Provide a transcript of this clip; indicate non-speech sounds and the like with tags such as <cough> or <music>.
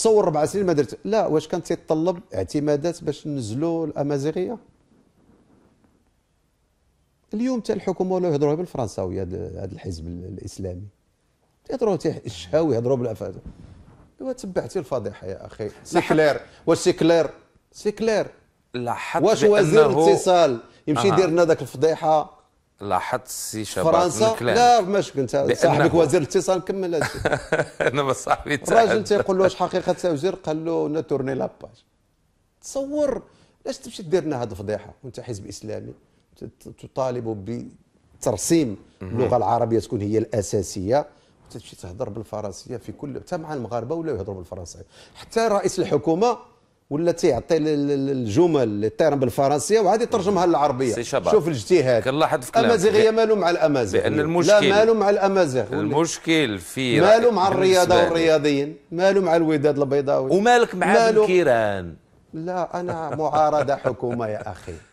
تصور ربع سنين ما درت لا واش كان تيتطلب اعتمادات باش نزلوا الامازيغيه اليوم حتى الحكومه ولاو يهضروا بالفرنساوي هذا الحزب الاسلامي تيهضروا الشهاوي يهضروا بالافاز تبعتي الفضيحه يا اخي سيكلير واش سيكلير سيكلير لاحظت واش وزير الاتصال يمشي يدير لنا ذاك الفضيحه لاحظت السي شباب فرنسا لا ماش كنت صاحبك وزير الاتصال كمل <laughs> انا ما صاحبي الراجل تيقول له واش حقيقه وزير قال له نا تورني لاباج تصور لاش تمشي دير لنا هذه الفضيحه وانت حزب اسلامي تطالب بترسيم اللغه العربيه تكون هي الاساسيه وتمشي تهضر بالفرنسيه في كل حتى مع المغاربه ولاو يهضروا بالفرنسيه حتى رئيس الحكومه ولا تيعطي الجمل اللي تيرم بالفرنسيه وعاد يترجمها للعربيه شوف الاجتهاد كنلاحظ في الامازيغيه مالو مع الامازيغ بان المشكل لا مالو مع الامازيغ المشكل في مالو مع الرياضه والرياضيين مالو مع الوداد البيضاوي ومالك مع الكيران لا انا معارضه حكومه يا اخي